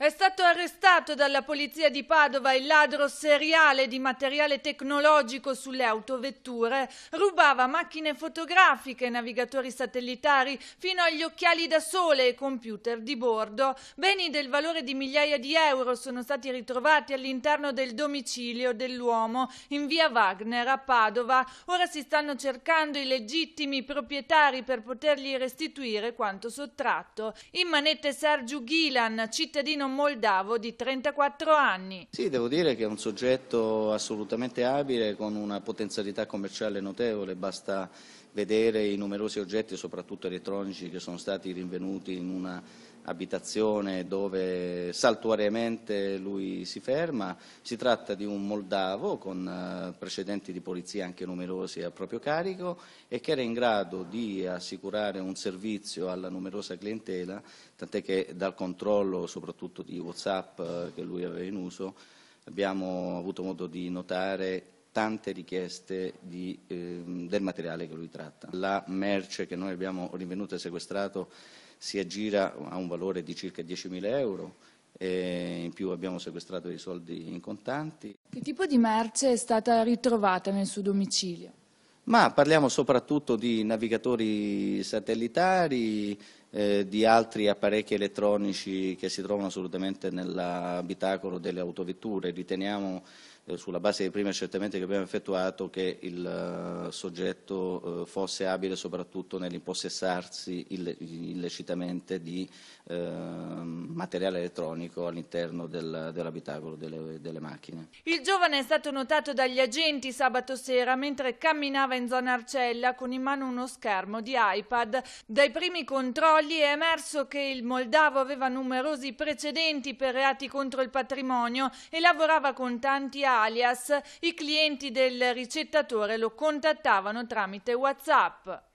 È stato arrestato dalla polizia di Padova il ladro seriale di materiale tecnologico sulle autovetture. Rubava macchine fotografiche, navigatori satellitari, fino agli occhiali da sole e computer di bordo. Beni del valore di migliaia di euro sono stati ritrovati all'interno del domicilio dell'uomo in via Wagner a Padova. Ora si stanno cercando i legittimi proprietari per potergli restituire quanto sottratto. In manette Sergio Ghilan, cittadino moldavo di 34 anni. Sì, devo dire che è un soggetto assolutamente abile, con una potenzialità commerciale notevole, basta vedere i numerosi oggetti, soprattutto elettronici, che sono stati rinvenuti in una abitazione dove saltuariamente lui si ferma. Si tratta di un moldavo con eh, precedenti di polizia anche numerosi a proprio carico e che era in grado di assicurare un servizio alla numerosa clientela, tant'è che dal controllo soprattutto di Whatsapp eh, che lui aveva in uso abbiamo avuto modo di notare tante richieste di, eh, del materiale che lui tratta. La merce che noi abbiamo rinvenuta e sequestrato si aggira a un valore di circa 10.000 euro, E in più abbiamo sequestrato dei soldi in contanti. Che tipo di merce è stata ritrovata nel suo domicilio? Ma parliamo soprattutto di navigatori satellitari, eh, di altri apparecchi elettronici che si trovano assolutamente nell'abitacolo delle autovetture. Riteniamo, eh, sulla base dei primi accertamenti che abbiamo effettuato, che il eh, soggetto eh, fosse abile soprattutto nell'impossessarsi ill illecitamente di ehm, materiale elettronico all'interno del, dell'abitacolo delle, delle macchine. Il giovane è stato notato dagli agenti sabato sera mentre camminava in zona Arcella con in mano uno schermo di iPad. Dai primi controlli controlli è emerso che il moldavo aveva numerosi precedenti per reati contro il patrimonio e lavorava con tanti alias. I clienti del ricettatore lo contattavano tramite WhatsApp.